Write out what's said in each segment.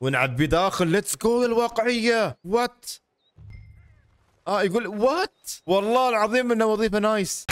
ونعبي داخل ليتس جو الواقعيه وات اه يقول وات والله العظيم انه وظيفه نايس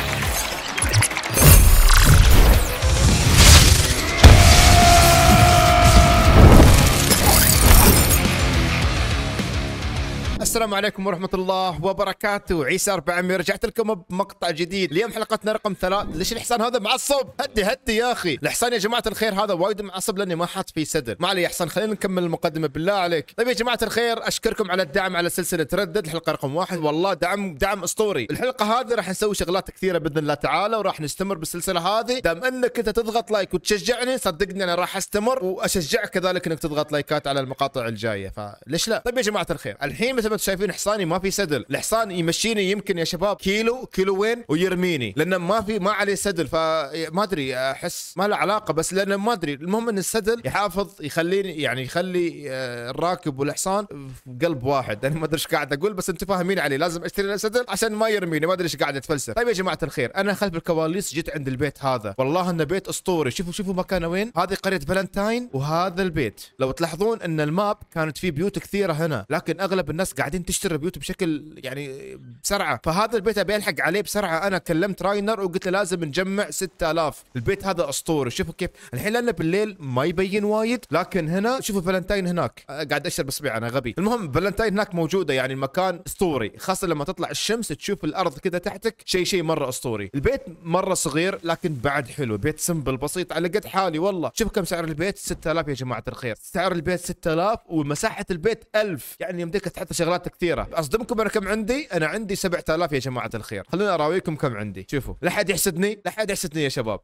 السلام عليكم ورحمة الله وبركاته عيسى أربع رجعت لكم بمقطع جديد اليوم حلقتنا رقم ثلاث ليش الحصان هذا معصب هدي هدي يا أخي الحصان يا جماعة الخير هذا وايد معصب لأني ما حاط فيه سدر ما علي يا حصان خلينا نكمل المقدمة بالله عليك طيب يا جماعة الخير أشكركم على الدعم على سلسلة ردد الحلقة رقم واحد والله دعم دعم أسطوري الحلقة هذه راح نسوي شغلات كثيرة بإذن الله تعالى وراح نستمر بالسلسلة هذه دام أنك أنت تضغط لايك وتشجعني صدقني أنا راح أستمر وأشجعك كذلك أنك تضغط لايكات على المقاطع الجاية فليش لا طيب يا جماعة الخير الحين مثل ما انتم شايفين حصاني ما في سدل الحصان يمشيني يمكن يا شباب كيلو كيلوين ويرميني لانه ما في ما عليه سدل فما ادري احس ما له علاقه بس لانه ما ادري المهم ان السدل يحافظ يخليني يعني يخلي آه، الراكب والحصان في قلب واحد انا ما ادري ايش قاعد اقول بس انتم فاهمين علي لازم اشتري له سدل عشان ما يرميني ما ادري ايش قاعد اتفلسف طيب يا جماعه الخير انا خلف الكواليس جيت عند البيت هذا والله انه بيت اسطوري شوفوا شوفوا مكانه وين هذه قريه فالنتاين وهذا البيت لو تلاحظون ان الماب كانت فيه بيوت كثيره هنا لكن اغلب الناس قاعد قاعدين تشتري بيوت بشكل يعني بسرعه فهذا البيت ابي الحق عليه بسرعه انا كلمت راينر وقلت له لازم نجمع 6000 البيت هذا اسطوري شوفوا كيف الحين لانه بالليل ما يبين وايد لكن هنا شوفوا فلنتاين هناك أه، قاعد اشرب بصبيعي انا غبي المهم فلنتاين هناك موجوده يعني المكان اسطوري خاصه لما تطلع الشمس تشوف الارض كذا تحتك شيء شيء مره اسطوري البيت مره صغير لكن بعد حلو بيت سمبل بسيط على قد حالي والله شوف كم سعر البيت 6000 يا جماعه الخير سعر البيت 6000 ومساحه البيت 1000 يعني يمديك تحط شغلات شغلات كثيره اصدمكم انا كم عندي انا عندي 7000 يا جماعه الخير خلونا اراويكم كم عندي شوفوا لا حد يحسدني لا حد يحسدني يا شباب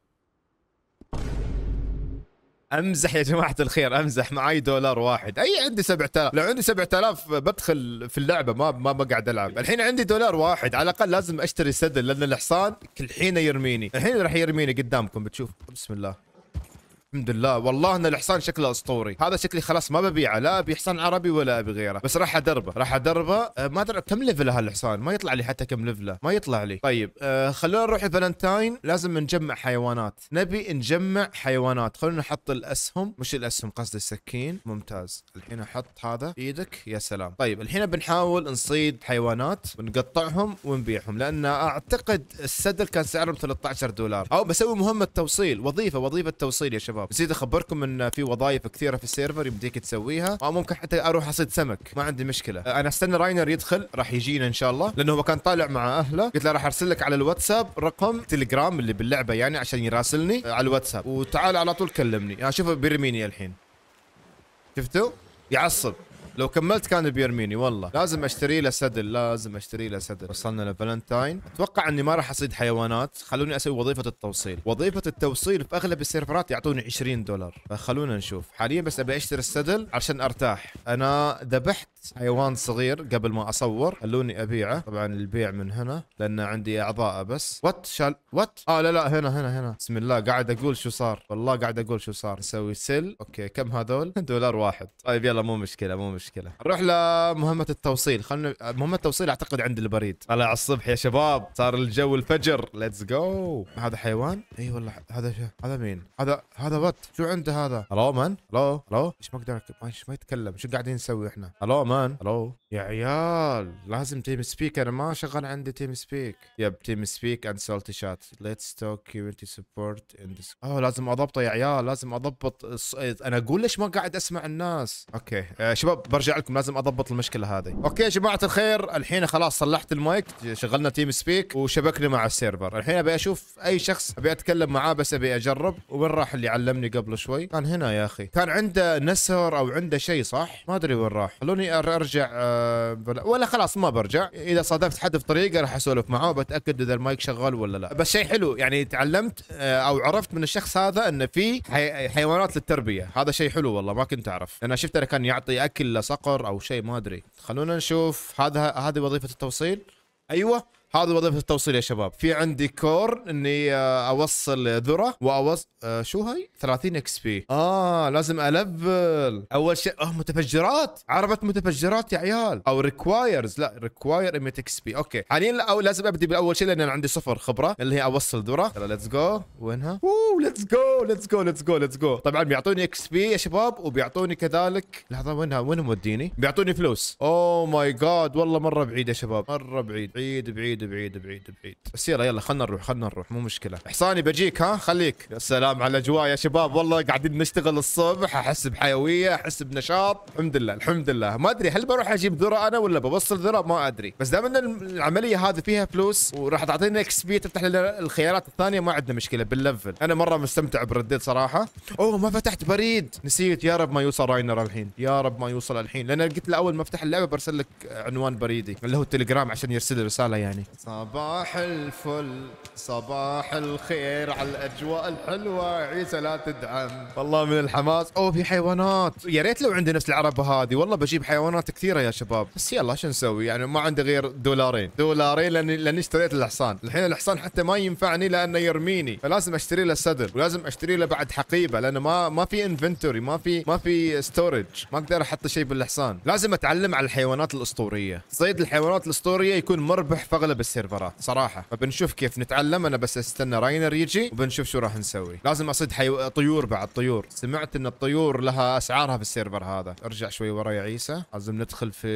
امزح يا جماعه الخير امزح معي دولار واحد اي عندي 7000 لو عندي 7000 بدخل في اللعبه ما ما بقعد العب الحين عندي دولار واحد على الاقل لازم اشتري سدل لان الحصان كل حين يرميني الحين راح يرميني قدامكم بتشوف بسم الله الحمد لله والله ان الحصان شكله اسطوري هذا شكلي خلاص ما ببيعه لا ابي حصان عربي ولا ابي غيره بس راح ادربه راح ادربه أه ما ادري كم ليفله هالحصان ما يطلع لي حتى كم ليفله ما يطلع لي طيب أه خلونا نروح الفالنتاين لازم نجمع حيوانات نبي نجمع حيوانات خلونا نحط الاسهم مش الاسهم قصدي السكين ممتاز الحين احط هذا ايدك يا سلام طيب الحين بنحاول نصيد حيوانات ونقطعهم ونبيعهم لان اعتقد السدر كان سعرهم 13 دولار او بسوي مهمه توصيل وظيفه وظيفه توصيل يا شباب الشباب نسيت اخبركم ان في وظائف كثيره في السيرفر يمديك تسويها او آه، ممكن حتى اروح اصيد سمك ما عندي مشكله آه، انا استنى راينر يدخل راح يجينا ان شاء الله لانه هو كان طالع مع اهله قلت له راح ارسل لك على الواتساب رقم تليجرام اللي باللعبه يعني عشان يراسلني آه، على الواتساب وتعال على طول كلمني يعني بيرميني الحين شفتوا يعصب لو كملت كان بيرميني والله لازم اشتري له سدل لازم اشتري له سدل وصلنا لفالنتاين اتوقع اني ما راح اصيد حيوانات خلوني اسوي وظيفه التوصيل وظيفه التوصيل في اغلب السيرفرات يعطوني 20 دولار فخلونا نشوف حاليا بس ابي اشتري السدل عشان ارتاح انا ذبحت حيوان صغير قبل ما اصور خلوني ابيعه طبعا البيع من هنا لان عندي اعضاء بس وات شال وات اه لا لا هنا هنا هنا بسم الله قاعد اقول شو صار والله قاعد اقول شو صار نسوي سيل اوكي كم هذول دولار واحد طيب يلا مو مشكله مو مشكله نروح لمهمه التوصيل خلنا مهمه التوصيل اعتقد عند البريد طلع الصبح يا شباب صار الجو الفجر ليتس جو هذا حيوان اي والله هذا هذا مين هذا هذا وات شو عنده هذا الو من الو الو ايش ما اقدر ما يتكلم شو قاعدين نسوي احنا الو man. Hello. يا عيال لازم تيم سبيك انا ما شغال عندي تيم سبيك يب تيم سبيك اند سولتي شات ليتس توك كوميونتي سبورت اند اه لازم اضبطه يا عيال لازم اضبط انا اقول ليش ما قاعد اسمع الناس اوكي آه شباب برجع لكم لازم اضبط المشكله هذه اوكي يا جماعه الخير الحين خلاص صلحت المايك شغلنا تيم سبيك وشبكنا مع السيرفر الحين ابي اشوف اي شخص ابي اتكلم معاه بس ابي اجرب وين راح اللي علمني قبل شوي كان هنا يا اخي كان عنده نسر او عنده شيء صح ما ادري وين راح خلوني ارجع آه ولا خلاص ما برجع اذا صادفت حد في طريقي راح اسولف معاه وبتاكد اذا المايك شغال ولا لا بس شيء حلو يعني تعلمت آه، او عرفت من الشخص هذا انه في حي... حيوانات للتربيه هذا شيء حلو والله ما كنت اعرف انا انه كان يعطي اكل لصقر او شيء ما ادري خلونا نشوف هذا هذه وظيفه التوصيل ايوه هذه وظيفه التوصيل يا شباب في عندي كور اني آه، اوصل ذره واوصل أه شو هاي 30 اكس بي اه لازم الفل اول شيء اه متفجرات عربه متفجرات يا عيال او ريكوايرز لا ريكواير 100 اكس بي اوكي حاليا أو لازم ابدي باول شيء لان انا عندي صفر خبره اللي هي اوصل ذره يلا ليتس جو وينها اوه ليتس جو ليتس جو ليتس جو ليتس جو طبعا بيعطوني اكس بي يا شباب وبيعطوني كذلك لحظه وينها وين موديني بيعطوني فلوس اوه ماي جاد والله مره بعيد يا شباب مره بعيد بعيد بعيد بعيد بعيد بعيد بعيد بس يلا يلا خلنا نروح خلنا نروح مو مشكله حصاني بجيك ها خليك يا سلام على الاجواء يا شباب والله قاعدين نشتغل الصبح احس بحيويه احس بنشاط الحمد لله الحمد لله ما ادري هل بروح اجيب ذره انا ولا بوصل ذره ما ادري بس دام ان العمليه هذه فيها فلوس وراح تعطينا اكس بي تفتح لنا الخيارات الثانيه ما عندنا مشكله باللفل انا مره مستمتع برديت صراحه اوه ما فتحت بريد نسيت يا رب ما يوصل راينر الحين يا رب ما يوصل الحين لان قلت له اول ما افتح اللعبه برسل لك عنوان بريدي اللي هو التليجرام عشان يرسل رساله يعني صباح الفل صباح الخير على الاجواء الحلوه عيسى لا تدعم والله من الحماس او في حيوانات يا ريت لو عندي نفس العربه هذه والله بجيب حيوانات كثيره يا شباب بس يلا شو نسوي يعني ما عندي غير دولارين دولارين لاني لاني اشتريت الحصان الحين الحصان حتى ما ينفعني لانه يرميني فلازم اشتري له صدر ولازم اشتري له بعد حقيبه لانه ما ما في انفنتوري ما في ما في ستورج ما اقدر احط شيء بالحصان لازم اتعلم على الحيوانات الاسطوريه صيد الحيوانات الاسطوريه يكون مربح في اغلب بالسيرفرات صراحه فبنشوف كيف نتعلم انا بس استنى راينر يجي وبنشوف شو راح نسوي لازم اصيد حيو... طيور بعد طيور سمعت ان الطيور لها اسعارها في السيرفر هذا ارجع شوي ورا يا عيسى لازم ندخل في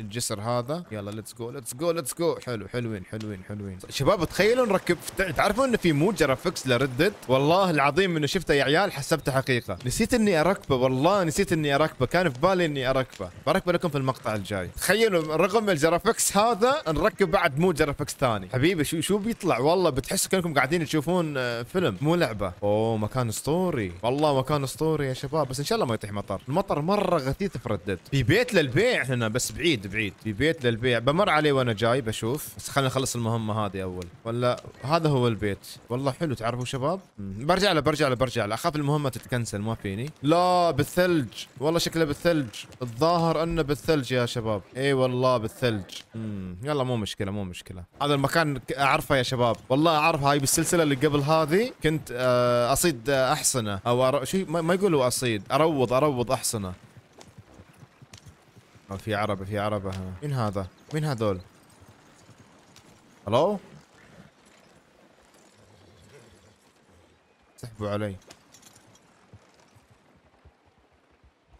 الجسر هذا يلا ليتس جو ليتس جو ليتس جو حلو حلوين حلوين حلوين شباب تخيلوا نركب تعرفون انه في مود جرافكس لردد والله العظيم انه شفته يا عيال حسبته حقيقه نسيت اني اركبه والله نسيت اني اركبه كان في بالي اني اركبه بركبه لكم في المقطع الجاي تخيلوا رغم الجرافكس هذا نركب بعد مود متجرب ثاني حبيبي شو شو بيطلع والله بتحس كانكم قاعدين تشوفون آه، فيلم مو لعبه اوه مكان اسطوري والله مكان اسطوري يا شباب بس ان شاء الله ما يطيح مطر المطر مره غثيث تردد في بيت للبيع هنا بس بعيد بعيد في بيت للبيع بمر عليه وانا جاي بشوف بس خلينا نخلص المهمه هذه اول ولا هذا هو البيت والله حلو تعرفوا شباب برجع له برجع له برجع له اخاف المهمه تتكنسل ما فيني لا بالثلج والله شكله بالثلج الظاهر انه بالثلج يا شباب اي والله بالثلج امم يلا مو مشكله مو مشكله هذا المكان اعرفه يا شباب والله اعرف هاي بالسلسله اللي قبل هذه كنت آه، اصيد احصنه او أر... شيء ما يقولوا اصيد اروض اروض احصنه في عربه في عربه ها مين هذا مين هذول الو سحبوا علي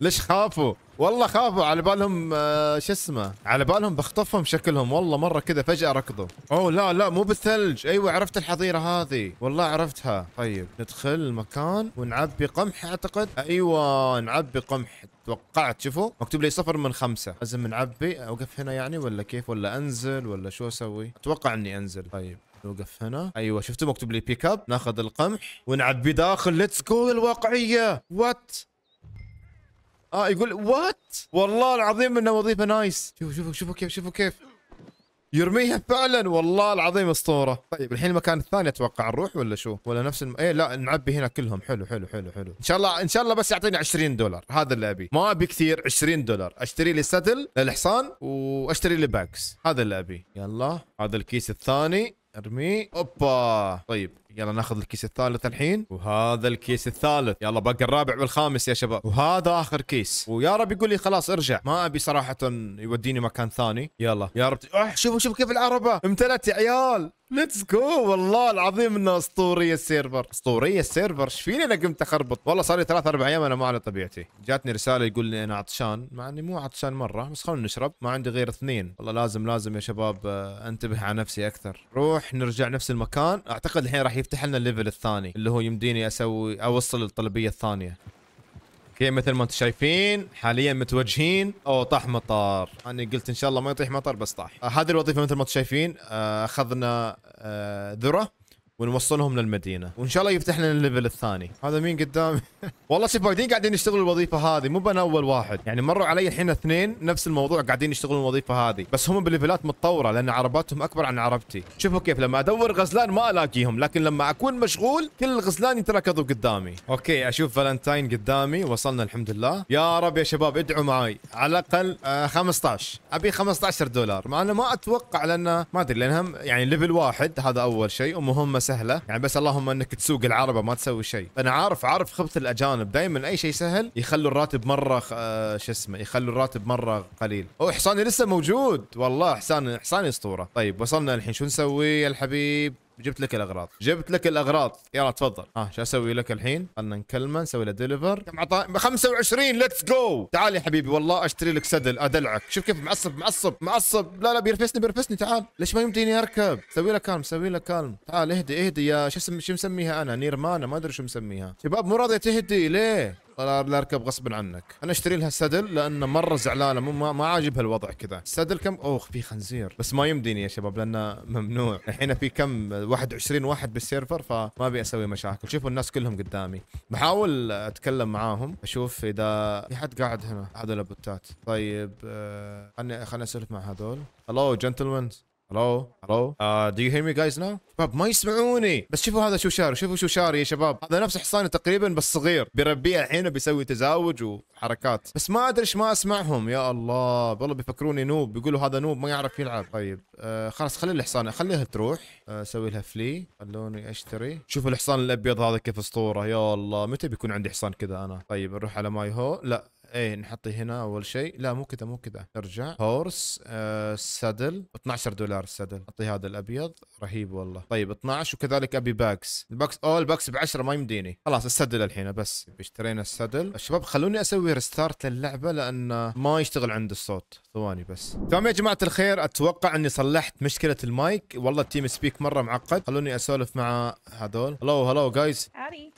ليش خافوا والله خافوا على بالهم آه، شو اسمه على بالهم بخطفهم شكلهم والله مره كذا فجاه ركضوا اوه لا لا مو بالثلج ايوه عرفت الحظيره هذه والله عرفتها طيب ندخل المكان ونعبي قمح اعتقد ايوه نعبي قمح توقعت شوفوا مكتوب لي صفر من خمسة لازم نعبي اوقف هنا يعني ولا كيف ولا انزل ولا شو اسوي اتوقع اني انزل طيب نوقف هنا ايوه شفتوا مكتوب لي بيك اب ناخذ القمح ونعبي داخل ليتس جو الواقعيه وات اه يقول وات والله العظيم انه وظيفه نايس شوفوا شوفوا شوفوا كيف شوفوا كيف يرميها فعلا والله العظيم اسطوره طيب الحين المكان الثاني اتوقع نروح ولا شو ولا نفس الم... ايه لا نعبي هنا كلهم حلو حلو حلو حلو ان شاء الله ان شاء الله بس يعطيني 20 دولار هذا اللي ابي ما ابي كثير 20 دولار اشتري لي سدل للحصان واشتري لي باكس هذا اللي ابي يلا هذا الكيس الثاني ارميه اوبا طيب يلا ناخذ الكيس الثالث الحين وهذا الكيس الثالث يلا باقي الرابع والخامس يا شباب وهذا اخر كيس ويا رب يقول لي خلاص ارجع ما ابي صراحه يوديني مكان ثاني يلا يا رب اح شوفوا شوفوا كيف العربه امتلت يا عيال ليتس جو والله العظيم انه اسطوريه السيرفر اسطوريه السيرفر ايش فيني انا قمت اخربط والله صار لي ثلاث اربع ايام انا ما على طبيعتي جاتني رساله يقول لي انا عطشان مع اني مو عطشان مره بس خلونا نشرب ما عندي غير اثنين والله لازم لازم يا شباب آه، انتبه على نفسي اكثر روح نرجع نفس المكان اعتقد الحين راح يفتح لنا الليفل الثاني اللي هو يمديني اسوي اوصل الطلبيه الثانيه اوكي مثل ما انتم شايفين حاليا متوجهين او طاح مطار انا قلت ان شاء الله ما يطيح مطر بس طاح آه، هذه الوظيفه مثل ما انتم شايفين آه، اخذنا آه، ذره ونوصلهم للمدينه وان شاء الله يفتح لنا الليفل الثاني هذا مين قدامي والله شوف وايدين قاعدين يشتغلوا الوظيفه هذه مو بنا اول واحد يعني مروا علي الحين اثنين نفس الموضوع قاعدين يشتغلون الوظيفه هذه بس هم بليفلات متطوره لان عرباتهم اكبر عن عربتي شوفوا كيف لما ادور غزلان ما الاقيهم لكن لما اكون مشغول كل الغزلان يتركضوا قدامي اوكي اشوف فالنتاين قدامي وصلنا الحمد لله يا رب يا شباب ادعوا معي على الاقل 15 آه، ابي 15 دولار مع انه ما اتوقع لان ما ادري لانهم يعني ليفل واحد هذا اول شيء ومهمه سهله يعني بس اللهم انك تسوق العربه ما تسوي شيء انا عارف عارف خبث الاجانب دائما اي شيء سهل يخلوا الراتب مره خ... آه، شو اسمه يخلوا الراتب مره قليل او حصاني لسه موجود والله حصاني حصاني اسطوره طيب وصلنا الحين شو نسوي يا الحبيب جبت لك الاغراض جبت لك الاغراض يلا تفضل ها آه شو اسوي لك الحين خلنا نكلمه نسوي له ديليفر كم عطى 25 ليتس جو تعال يا حبيبي والله اشتري لك سدل ادلعك شوف كيف معصب معصب معصب لا لا بيرفسني بيرفسني تعال ليش ما يمديني اركب سوي له كالم سوي له كالم تعال اهدي اهدي يا شو شو مسميها انا نيرمانا ما ادري شو مسميها شباب مو راضيه تهدي ليه لا اركب غصبا عنك انا اشتري لها سدل لان مره زعلانه مو ما, ما عاجبها الوضع كذا السدل كم اوخ في خنزير بس ما يمديني يا شباب لانه ممنوع الحين في كم 21 واحد بالسيرفر فما ابي اسوي مشاكل شوفوا الناس كلهم قدامي بحاول اتكلم معاهم اشوف اذا في حد قاعد هنا هذول بوتات طيب آه، خلني خلني اسولف مع هذول هلو جنتلمان الو الو دو يو هير مي جايز ناو شباب ما يسمعوني بس شوفوا هذا شو شاري شوفوا شو شاري يا شباب هذا نفس حصاني تقريبا بس صغير بيربيه الحين بيسوي تزاوج وحركات بس ما ادري ايش ما اسمعهم يا الله والله بيفكروني نوب بيقولوا هذا نوب ما يعرف يلعب طيب آه خلاص خلي الحصان خليها تروح اسوي آه لها فلي خلوني اشتري شوفوا الحصان الابيض هذا كيف اسطوره يا الله متى بيكون عندي حصان كذا انا طيب نروح على ماي هو لا ايه نحطي هنا اول شيء لا مو كذا مو كذا ارجع هورس آه 12 دولار السادل اعطي هذا الابيض رهيب والله طيب 12 وكذلك ابي باكس الباكس اوه الباكس ب 10 ما يمديني خلاص السدل الحين بس اشترينا السدل الشباب خلوني اسوي ريستارت للعبه لان ما يشتغل عند الصوت ثواني بس تمام يا جماعه الخير اتوقع اني صلحت مشكله المايك والله التيم سبيك مره معقد خلوني اسولف مع هذول هلو هلو جايز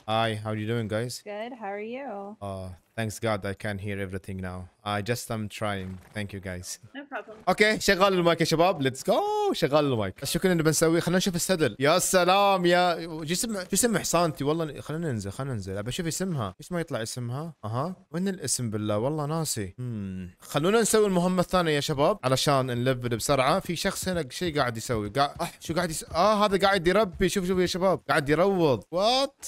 Hi, how are you doing, guys? Good. How are you? Uh, thanks God I can hear everything now. I just am trying. Thank you guys. No problem. اوكي شغال المايك يا شباب. Let's go. شغال المايك. شو كنا بنسوي؟ خلينا نشوف السدل. يا سلام يا جسم جسم حصانتي والله خلينا ننزل خلينا ننزل. ابى اشوف اسمها. ايش ما يطلع اسمها؟ اها وين الاسم بالله؟ والله ناسي. امم خلونا نسوي المهمة الثانية يا شباب علشان نلفل بسرعة. في شخص هنا شيء قاعد يسوي. قاعد أح شو قاعد يسوي؟ اه هذا قاعد يربي شوف شوف يا شباب قاعد يروض. وات؟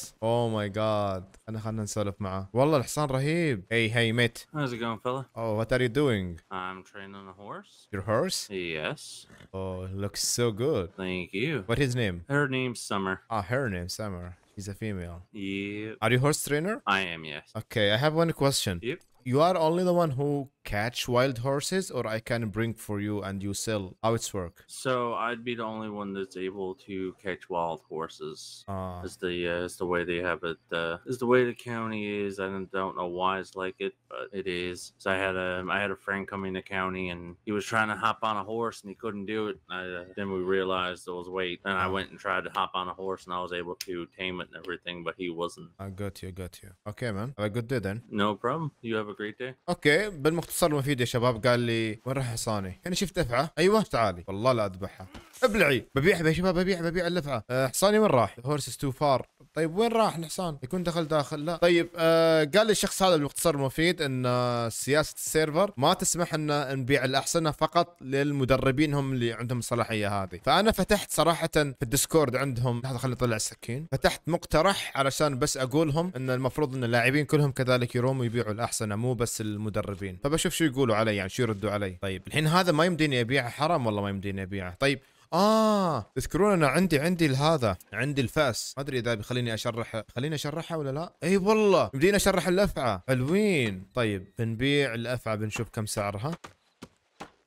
ماي oh جاد انا خلنا نسولف معاه والله الحصان رهيب hey hey mate how's it going fella oh what are you doing I'm training a horse your horse yes oh looks so good thank you what his name her name's Summer ah her name Summer He's a female. Yep. Are you horse trainer? I am, yes. Okay, I have one question. Yep. You are only the one who catch wild horses or I can bring for you and you sell? How it's work? So I'd be the only one that's able to catch wild horses. Uh, ah. is the uh, is the way they have it. Uh, is the way the county is. I don't, don't know why it's like it, but it is. So I had a I had a friend coming to county and he was trying to hop on a horse and he couldn't do it. I, uh, then we realized there was weight and I ah. went and tried to hop on a horse and I was able to tame it and everything, but he wasn't. I got you, got you. Okay, man. Have a good day then. No problem. You have a great day. Okay, اختصر مفيد يا شباب قال لي وين راح حصاني؟ يعني شفت افعه ايوه تعالي والله لا اذبحها ابلعي ببيعها يا شباب ببيع ببيع الافعه أه حصاني وين راح؟ هورسز تو فار طيب وين راح الحصان؟ يكون دخل داخل لا طيب آه قال لي الشخص هذا بالاختصار المفيد ان أه، سياسه السيرفر ما تسمح ان نبيع الاحصنه فقط للمدربين هم اللي عندهم الصلاحيه هذه، فانا فتحت صراحه في الديسكورد عندهم لحظه خليني اطلع السكين، فتحت مقترح علشان بس اقولهم ان المفروض ان اللاعبين كلهم كذلك يروموا يبيعوا الاحصنه مو بس المدربين، فبش بشوف شو يقولوا علي يعني شو يردوا علي طيب الحين هذا ما يمديني ابيعه حرام والله ما يمديني ابيعه طيب اه تذكرون انا عندي عندي هذا عندي الفاس ما ادري اذا بيخليني اشرحها خليني اشرحها ولا لا اي والله يمديني اشرح الافعى حلوين طيب بنبيع الافعى بنشوف كم سعرها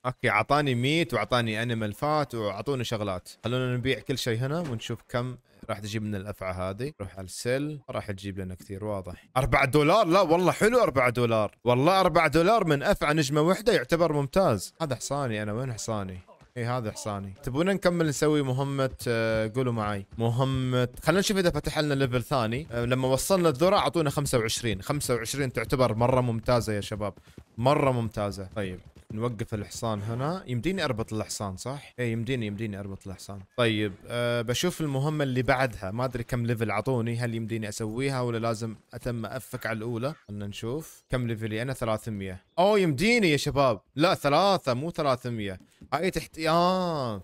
اوكي اعطاني ميت واعطاني انيمال فات واعطوني شغلات خلونا نبيع كل شيء هنا ونشوف كم راح تجيب لنا الافعى هذه روح على السل راح تجيب لنا كثير واضح 4 دولار لا والله حلو 4 دولار والله 4 دولار من افعى نجمه واحده يعتبر ممتاز هذا حصاني انا وين حصاني اي هذا حصاني تبون نكمل نسوي مهمة آه قولوا معي مهمة خلينا نشوف اذا فتح لنا ليفل ثاني آه لما وصلنا الذرة اعطونا 25 25 تعتبر مرة ممتازة يا شباب مرة ممتازة طيب نوقف الحصان هنا يمديني اربط الحصان صح؟ اي يمديني يمديني اربط الحصان طيب أه بشوف المهمة اللي بعدها ما ادري كم ليفل عطوني هل يمديني اسويها ولا لازم اتم افك على الاولى خلنا نشوف كم ليفلي انا 300 اوه يمديني يا شباب لا ثلاثة مو 300 هاي تحت اه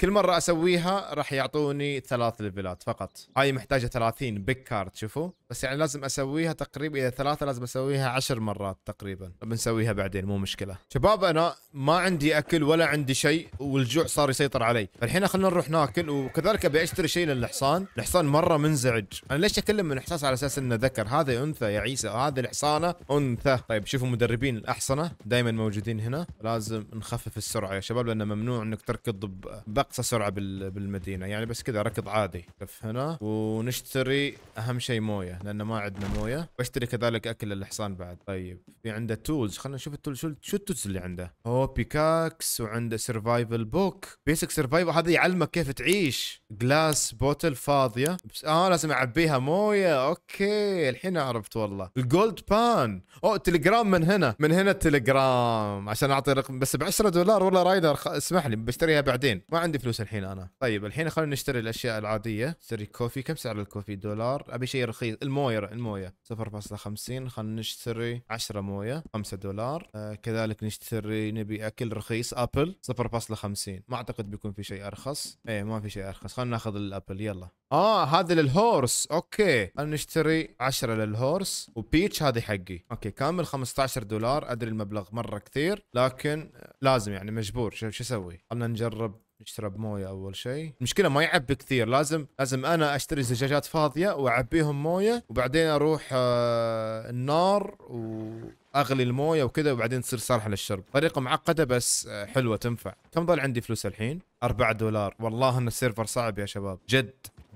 كل مرة اسويها راح يعطوني ثلاث ليفلات فقط هاي محتاجة 30 بيك كارد شوفوا بس يعني لازم اسويها تقريبا اذا ثلاثه لازم اسويها عشر مرات تقريبا بنسويها بعدين مو مشكله شباب انا ما عندي اكل ولا عندي شيء والجوع صار يسيطر علي فالحين خلينا نروح ناكل وكذلك ابي اشتري شيء للحصان الحصان مره منزعج انا ليش اكلم من حصان على اساس انه ذكر هذا انثى يا عيسى هذا الحصانه انثى طيب شوفوا مدربين الاحصنه دائما موجودين هنا لازم نخفف السرعه يا شباب لانه ممنوع انك تركض باقصى سرعه بالمدينه يعني بس كذا ركض عادي كف هنا ونشتري اهم شيء مويه لان ما عندنا مويه واشتري كذلك اكل الحصان بعد طيب في عنده تولز خلينا نشوف التولز شو شو التولز اللي عنده هو بيكاكس وعنده سرفايفل بوك بيسك سرفايفل هذا يعلمك كيف تعيش جلاس بوتل فاضيه بس اه لازم اعبيها مويه اوكي الحين عرفت والله الجولد بان او تليجرام من هنا من هنا التليجرام عشان اعطي رقم بس ب 10 دولار والله رايدر خ... اسمح لي بشتريها بعدين ما عندي فلوس الحين انا طيب الحين خلينا نشتري الاشياء العاديه اشتري كوفي كم سعر الكوفي دولار ابي شيء رخيص المويه المويه 0.50 خلينا نشتري 10 مويه 5 دولار آه كذلك نشتري نبي اكل رخيص ابل 0.50 ما اعتقد بيكون في شيء ارخص ايه ما في شيء ارخص خلينا ناخذ الابل يلا اه هذا للهورس اوكي خلينا نشتري 10 للهورس وبيتش هذه حقي اوكي كامل 15 دولار ادري المبلغ مره كثير لكن آه، لازم يعني مجبور شو اسوي خلينا نجرب اشرب مويه اول شيء المشكله ما يعبي كثير لازم لازم انا اشتري زجاجات فاضيه واعبيهم مويه وبعدين اروح آه النار واغلي المويه وكذا وبعدين تصير صالحه للشرب طريقه معقده بس آه، حلوه تنفع كم ضل عندي فلوس الحين 4 دولار والله ان السيرفر صعب يا شباب جد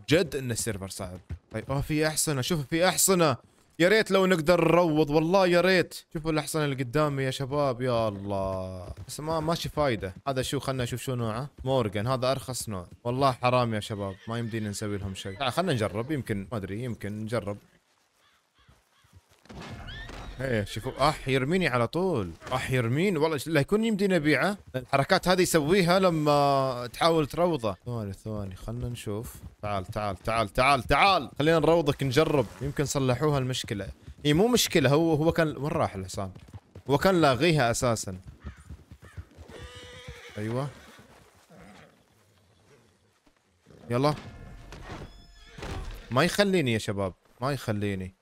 جد ان السيرفر صعب طيب اه في احسنه شوف في احسنه يا ريت لو نقدر نروض والله يا ريت شوفوا الاحصنه اللي قدامي يا شباب يا الله بس ما ماشي فايده هذا شو خلنا نشوف شو نوعه مورجان هذا ارخص نوع والله حرام يا شباب ما يمدينا نسوي لهم شيء آه، خلنا نجرب يمكن ما ادري يمكن نجرب ايه شوفوا اح آه، يرميني على طول اح آه، يرمين والله لا يكون يمدي نبيعه الحركات هذه يسويها لما تحاول تروضه ثواني ثواني خلنا نشوف تعال تعال تعال تعال تعال خلينا نروضك نجرب يمكن صلحوها المشكله هي إيه، مو مشكله هو هو كان وين راح الحصان هو كان لاغيها اساسا ايوه يلا ما يخليني يا شباب ما يخليني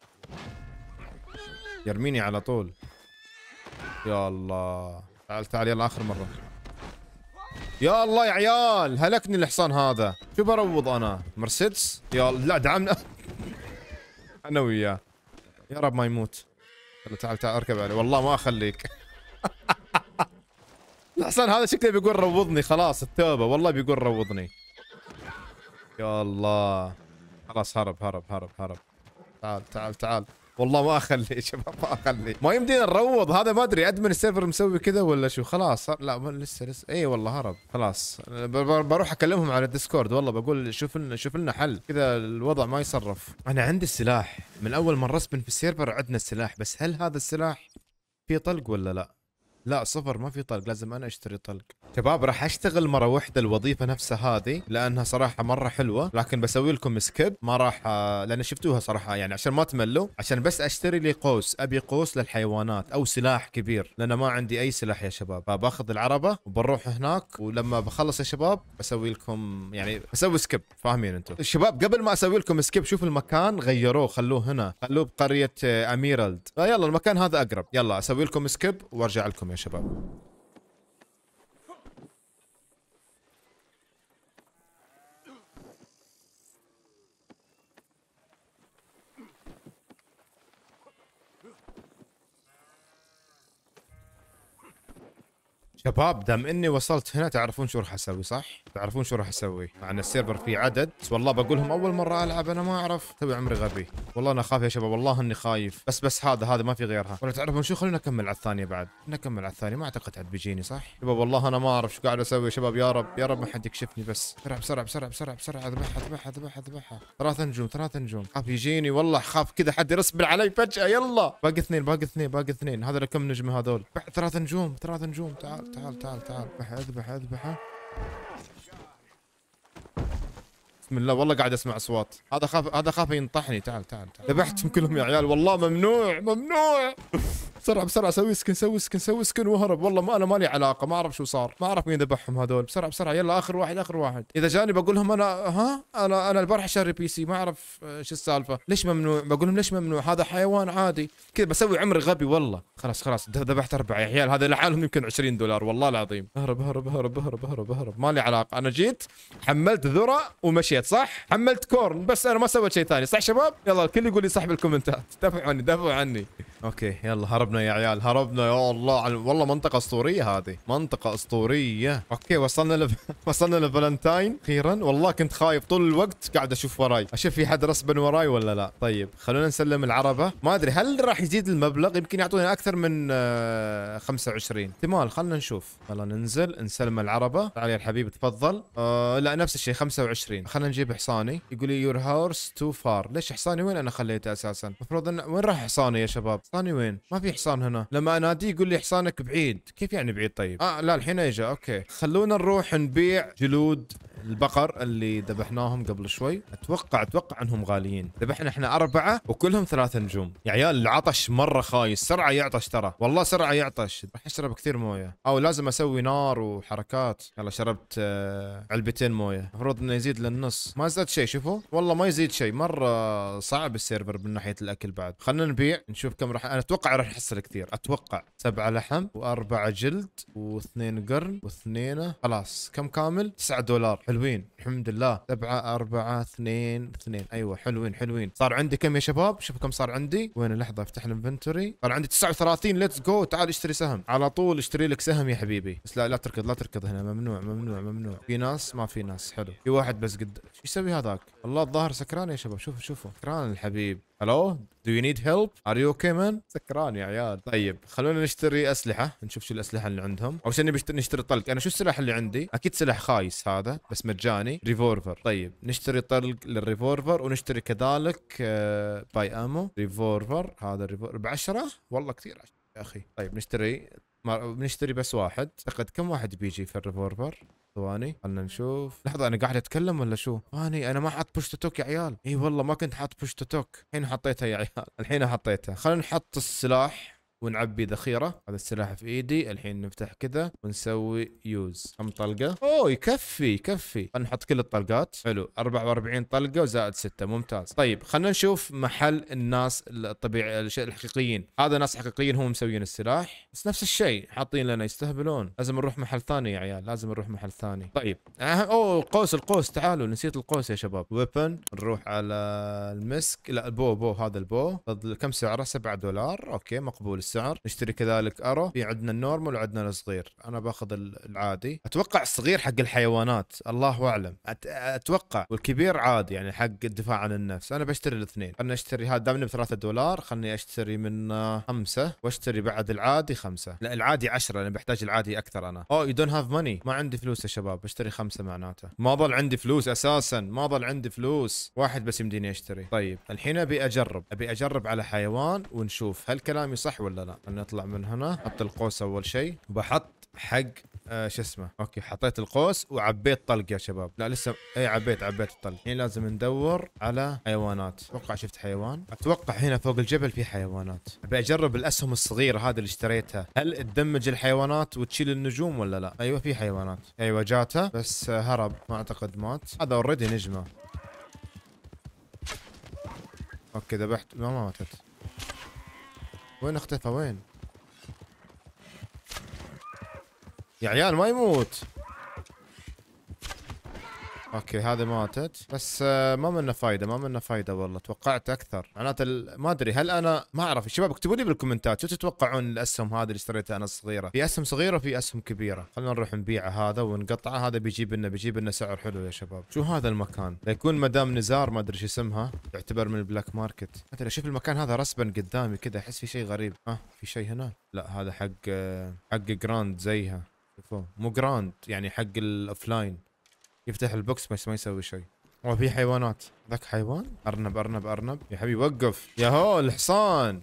يرميني على طول يا الله تعال تعال يلا اخر مره يا الله يا عيال هلكني الحصان هذا شو بروض انا مرسيدس يا لا دعمنا انا وياه يا رب ما يموت يلا تعال تعال اركب عليه والله ما اخليك الحصان هذا شكله بيقول روضني خلاص التوبه والله بيقول روضني يا الله خلاص هرب هرب هرب هرب تعال تعال تعال والله ما اخلي يا شباب ما اخلي ما يمدينا نروض هذا ما ادري ادمن السيرفر مسوي كذا ولا شو خلاص لا لسه لسه اي والله هرب خلاص بروح اكلمهم على الديسكورد والله بقول شوف لنا شوف لنا حل كذا الوضع ما يصرف انا عندي السلاح من اول ما رسبن في السيرفر عندنا السلاح بس هل هذا السلاح في طلق ولا لا لا صفر ما في طلق لازم انا اشتري طلق شباب راح اشتغل مره واحده الوظيفه نفسها هذه لانها صراحه مره حلوه لكن بسوي لكم سكيب ما راح لان شفتوها صراحه يعني عشان ما تملوا عشان بس اشتري لي قوس ابي قوس للحيوانات او سلاح كبير لان ما عندي اي سلاح يا شباب فباخذ العربه وبنروح هناك ولما بخلص يا شباب بسوي لكم يعني بسوي سكيب فاهمين انتم الشباب قبل ما اسوي لكم سكيب شوفوا المكان غيروه خلوه هنا خلوه بقريه اميرالد آه، يلا المكان هذا اقرب يلا اسوي لكم سكيب وارجع لكم شباب شباب دام اني وصلت هنا تعرفون شو راح اسوي صح؟ تعرفون شو راح اسوي؟ مع ان السيرفر فيه عدد بس والله بقول لهم اول مره العب انا ما اعرف توي عمري غبي والله انا خايف يا شباب والله اني خايف بس بس هذا هذا ما في غيرها ولا تعرفون شو خلونا نكمل على الثانيه بعد نكمل على الثانيه ما اعتقد عاد بيجيني صح؟ شباب والله انا ما اعرف شو قاعد اسوي يا شباب يا رب يا رب ما حد يكشفني بس بسرعه بسرعه بسرعه بسرعه بسرعه اذبحها اذبحها اذبحها اذبحها ثلاث نجوم ثلاث نجوم خاف يجيني والله خاف كذا حد يرسبل علي فجاه يلا باقي اثنين باقي اثنين باقي اثنين هذا كم نجمه هذول ثلاث نجوم ثلاث نجوم تعال تعال تعال تعال اذبحه اذبحه اذبحه بسم الله والله قاعد اسمع اصوات هذا خاف هذا خاف ينطحني تعال تعال تعال ذبحتهم كلهم يا عيال والله ممنوع ممنوع بسرعه بسرعه سوي سكن سوي سكن سوي سكن وهرب والله ما انا مالي علاقه ما اعرف شو صار ما اعرف مين ذبحهم هذول بسرعه بسرعه يلا اخر واحد اخر واحد اذا جاني بقول لهم انا ها انا انا البارحه شاري بي سي ما اعرف آه، شو السالفه ليش ممنوع بقول لهم ليش ممنوع هذا حيوان عادي كذا بسوي عمري غبي والله خلاص خلاص ذبحت اربع يا عيال هذا لحالهم يمكن 20 دولار والله العظيم اهرب اهرب اهرب اهرب اهرب اهرب مالي علاقه انا جيت حملت ذره ومشيت صح حملت كورن بس انا ما سويت شيء ثاني صح شباب يلا الكل يقول لي صح بالكومنتات دافعوا عني دافعوا عني اوكي يلا هربنا يا عيال هربنا يا الله والله منطقة اسطورية هذه منطقة اسطورية اوكي وصلنا لف... وصلنا لفالنتاين اخيرا والله كنت خايف طول الوقت قاعد اشوف وراي اشوف في حد رسبا وراي ولا لا طيب خلونا نسلم العربة ما ادري هل راح يزيد المبلغ يمكن يعطونا اكثر من 25 آه، احتمال خلنا نشوف يلا ننزل نسلم العربة تعال يا الحبيب تفضل آه لا نفس الشيء 25 خلنا نجيب حصاني يقول لي يور هورس تو فار ليش حصاني وين انا خليته اساسا المفروض ان... وين راح حصاني يا شباب حصاني وين ما في حصان هنا لما اناديه يقول لي حصانك بعيد كيف يعني بعيد طيب اه لا الحين اجى اوكي خلونا نروح نبيع جلود البقر اللي ذبحناهم قبل شوي اتوقع اتوقع انهم غاليين ذبحنا احنا اربعه وكلهم ثلاثة نجوم يا عيال العطش مره خايس سرعه يعطش ترى والله سرعه يعطش راح اشرب كثير مويه او لازم اسوي نار وحركات يلا شربت آه، علبتين مويه المفروض انه يزيد للنص ما زاد شيء شوفوا والله ما يزيد شيء مره صعب السيرفر من ناحيه الاكل بعد خلينا نبيع نشوف كم راح انا اتوقع راح يحصل كثير اتوقع سبعه لحم واربعه جلد واثنين قرن واثنين خلاص كم كامل 9 دولار حلو حلوين الحمد لله سبعة أربعة اثنين اثنين أيوة حلوين حلوين صار عندي كم يا شباب شوف كم صار عندي وين لحظة افتح الانفنتوري صار عندي 39 ليتس جو تعال اشتري سهم على طول اشتري لك سهم يا حبيبي بس لا لا تركض لا تركض هنا ممنوع ممنوع ممنوع في ناس ما في ناس حلو في واحد بس قد ايش يسوي هذاك الله الظاهر سكران يا شباب شوفوا شوفوا سكران الحبيب الو دو يو نيد هيلب ار يو اوكي مان سكران يا عيال طيب خلونا نشتري اسلحه نشوف شو الاسلحه اللي عندهم او شنو نشتري طلق انا شو السلاح اللي عندي اكيد سلاح خايس هذا بس بس مجاني ريفولفر طيب نشتري طلق للريفولفر ونشتري كذلك آه، باي امو ريفولفر هذا الريفولفر بعشرة والله كثير يا اخي طيب نشتري بنشتري بس واحد اعتقد كم واحد بيجي في الريفولفر ثواني خلنا نشوف لحظة أنا قاعد أتكلم ولا شو؟ ثواني أنا ما حط بوش توك يا عيال إي والله ما كنت حاط بوش توك الحين حطيتها يا عيال الحين حطيتها خلينا نحط السلاح ونعبي ذخيره هذا السلاح في ايدي الحين نفتح كذا ونسوي يوز كم طلقه اوه يكفي يكفي خلينا نحط كل الطلقات حلو 44 طلقه وزائد 6 ممتاز طيب خلينا نشوف محل الناس الطبيعي الحقيقيين هذا ناس حقيقيين هم مسويين السلاح بس نفس الشيء حاطين لنا يستهبلون لازم نروح محل ثاني يا عيال لازم نروح محل ثاني طيب أه... اوه القوس القوس تعالوا نسيت القوس يا شباب ويبن نروح على المسك لا البو بو هذا البو كم سعره 7 دولار اوكي مقبول السعر السعر نشتري كذلك ارو في عندنا النورمال وعندنا الصغير انا باخذ العادي اتوقع الصغير حق الحيوانات الله اعلم أت... اتوقع والكبير عادي يعني حق الدفاع عن النفس انا بشتري الاثنين خلنا اشتري هذا دامني ب 3 دولار خلني اشتري من آه، خمسه واشتري بعد العادي خمسه لا العادي 10 لان بحتاج العادي اكثر انا اوه يو دونت هاف ماني ما عندي فلوس يا شباب بشتري خمسه معناته ما ظل عندي فلوس اساسا ما ظل عندي فلوس واحد بس يمديني اشتري طيب الحين ابي اجرب ابي اجرب على حيوان ونشوف هل كلامي صح ولا ولا لا نطلع من هنا حط القوس اول شيء وبحط حق آه شو اسمه اوكي حطيت القوس وعبيت طلق يا شباب لا لسه اي عبيت عبيت الطلق الحين يعني لازم ندور على حيوانات اتوقع شفت حيوان اتوقع هنا فوق الجبل في حيوانات ابي اجرب الاسهم الصغيره هذه اللي اشتريتها هل تدمج الحيوانات وتشيل النجوم ولا لا ايوه في حيوانات ايوه جاته بس آه، هرب ما اعتقد مات هذا اوريدي نجمه اوكي ذبحت ما ماتت وين اختفى وين؟ يا عيال ما يموت اوكي هذه ماتت بس آه، ما منه فايده ما منه فايده والله توقعت اكثر معناته ما ادري هل انا ما اعرف الشباب اكتبوا لي بالكومنتات شو تتوقعون الاسهم هذه اللي اشتريتها انا الصغيره في اسهم صغيره وفي اسهم كبيره خلينا نروح نبيع هذا ونقطعه هذا بيجيب لنا بيجيب لنا سعر حلو يا شباب شو هذا المكان يكون مدام نزار ما ادري شو اسمها تعتبر من البلاك ماركت ما ادري اشوف المكان هذا رسبا قدامي كذا احس في شيء غريب اه في شيء هنا لا هذا حق آه، حق جراند زيها شوفوا مو جراند يعني حق الاوفلاين يفتح البوكس بس ما يسوي شيء هو في حيوانات ذاك حيوان ارنب ارنب ارنب يا حبيبي وقف يا هو الحصان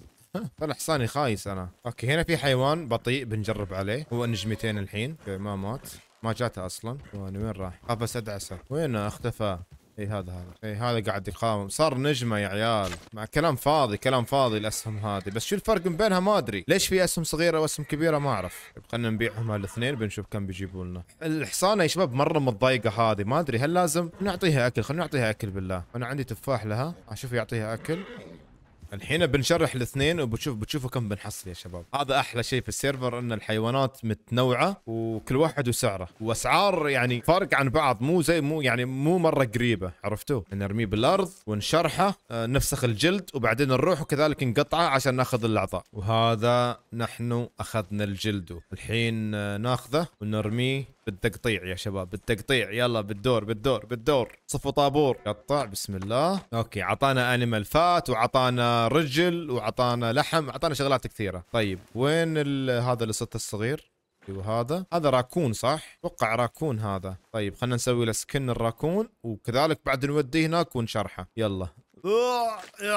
انا حصاني خايس انا اوكي هنا في حيوان بطيء بنجرب عليه هو نجمتين الحين ما مات ما جاته اصلا وين راح؟ بس ادعسه وينه اختفى اي هذا هذا اي هذا قاعد يقاوم صار نجمه يا عيال مع كلام فاضي كلام فاضي الاسهم هذه بس شو الفرق من بينها ما ادري ليش في اسهم صغيره واسهم كبيره ما اعرف خلينا نبيعهم هالاثنين بنشوف كم بيجيبوا لنا الحصانه يا شباب مره متضايقه هذه ما ادري هل لازم نعطيها اكل خلينا نعطيها اكل بالله انا عندي تفاح لها اشوف يعطيها اكل الحين بنشرح الاثنين وبتشوف بتشوفوا كم بنحصل يا شباب هذا احلى شيء في السيرفر ان الحيوانات متنوعه وكل واحد وسعره واسعار يعني فرق عن بعض مو زي مو يعني مو مره قريبه عرفتوا نرميه بالارض ونشرحه آه، نفسخ الجلد وبعدين نروح وكذلك نقطعه عشان ناخذ الاعضاء وهذا نحن اخذنا الجلد الحين آه، ناخذه ونرميه بالتقطيع يا شباب بالتقطيع يلا بالدور بالدور بالدور صفوا طابور قطع بسم الله اوكي عطانا انيمال فات وعطانا رجل وعطانا لحم عطانا شغلات كثيره طيب وين هذا اللي الصغير ايوه هذا هذا راكون صح اتوقع راكون هذا طيب خلينا نسوي له سكن الراكون وكذلك بعد نوديه هناك ونشرحه يلا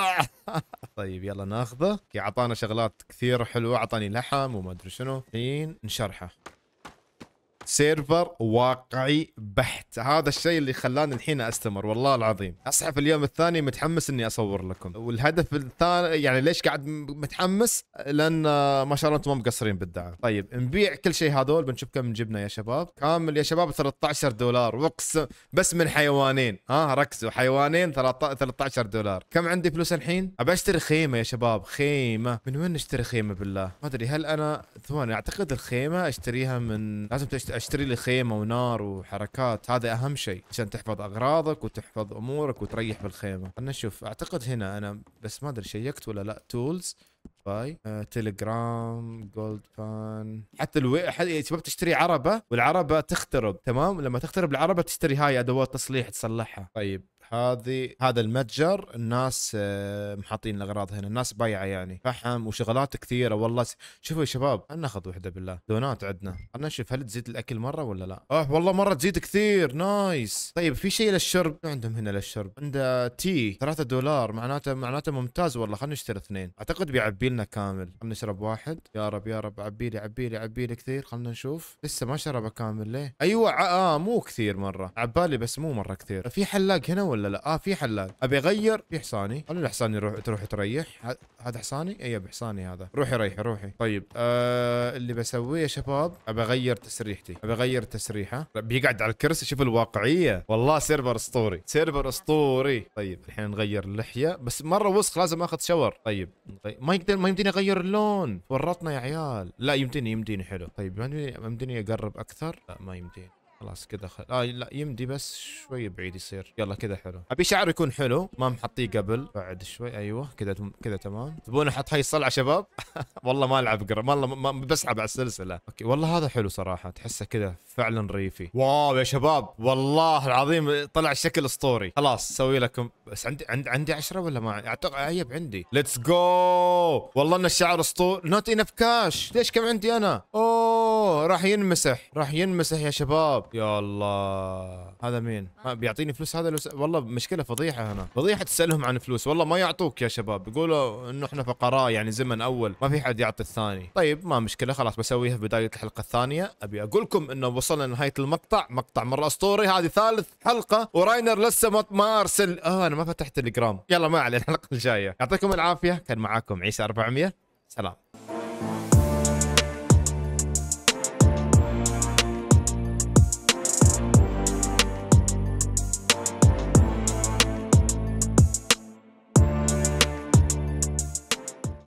طيب يلا ناخذه اعطانا شغلات كثير حلوه اعطاني لحم وما ادري شنو الحين نشرحه سيرفر واقعي بحت هذا الشيء اللي خلاني الحين استمر والله العظيم اصحى في اليوم الثاني متحمس اني اصور لكم والهدف الثاني يعني ليش قاعد متحمس لان ما شاء الله انتم مقصرين بالدعم طيب نبيع كل شيء هذول بنشوف كم جبنا يا شباب كامل يا شباب 13 دولار واقسم بس من حيوانين ها ركزوا حيوانين 13 دولار كم عندي فلوس الحين ابى اشتري خيمه يا شباب خيمه من وين نشتري خيمه بالله ما ادري هل انا ثواني اعتقد الخيمه اشتريها من لازم تشتري اشتري لي خيمه ونار وحركات هذا اهم شيء عشان تحفظ اغراضك وتحفظ امورك وتريح بالخيمه خلينا نشوف اعتقد هنا انا بس ما ادري شيكت ولا لا تولز باي آه، تليجرام جولد بان حتى الو... حتى شباب تشتري عربه والعربه تخترب تمام لما تخترب العربه تشتري هاي ادوات تصليح تصلحها طيب هذه هذا المتجر الناس آه، محاطين الاغراض هنا الناس بايعه يعني فحم وشغلات كثيره والله شوفوا يا شباب خلينا ناخذ وحده بالله دونات عندنا خلينا نشوف هل تزيد الاكل مره ولا لا اه والله مره تزيد كثير نايس طيب في شيء للشرب عندهم هنا للشرب عنده تي 3 دولار معناته معناته ممتاز والله خلينا نشتري اثنين اعتقد بيعبي لنا كامل خلينا نشرب واحد يا رب يا رب عبي لي عبي لي عبي لي كثير خلينا نشوف لسه ما شربه كامل ليه ايوه اه مو كثير مره عبالي بس مو مره كثير في حلاق هنا ولا ولا لا اه في حلال ابي اغير في حصاني خلي الحصان يروح تروح تريح هذا حصاني اي بحصاني هذا روحي ريحي روحي طيب آه اللي بسويه يا شباب ابي اغير تسريحتي ابي اغير تسريحه بيقعد على الكرسي شوف الواقعيه والله سيرفر اسطوري سيرفر اسطوري طيب الحين نغير اللحيه بس مره وسخ لازم اخذ شاور طيب, طيب. ما يقدر ما يمديني اغير اللون ورطنا يا عيال لا يمديني يمديني حلو طيب يعني يمديني اقرب اكثر لا ما يمديني خلاص كذا خل... آه لا يمدي بس شوي بعيد يصير يلا كذا حلو ابي شعره يكون حلو ما محطيه قبل بعد شوي ايوه كذا كذا تمام تبون احط هاي الصلعه شباب والله ما العب قرا والله ما بسحب على السلسله اوكي والله هذا حلو صراحه تحسه كذا فعلا ريفي واو يا شباب والله العظيم طلع الشكل اسطوري خلاص سوي لكم بس عندي عندي, عندي 10 ولا ما اعتقد عيب عندي ليتس جو والله ان الشعر اسطوري نوت انف كاش ليش كم عندي انا اوه راح ينمسح راح ينمسح يا شباب الشباب يا الله هذا مين آه. ما بيعطيني فلوس هذا س... والله مشكله فضيحه هنا فضيحه تسالهم عن فلوس والله ما يعطوك يا شباب يقولوا انه احنا فقراء يعني زمن اول ما في حد يعطي الثاني طيب ما مشكله خلاص بسويها في بدايه الحلقه الثانيه ابي اقول لكم انه وصلنا لنهايه المقطع مقطع مره اسطوري هذه ثالث حلقه وراينر لسه ما ارسل اه انا ما فتحت الجرام يلا ما علينا الحلقه الجايه يعطيكم العافيه كان معاكم عيسى 400 سلام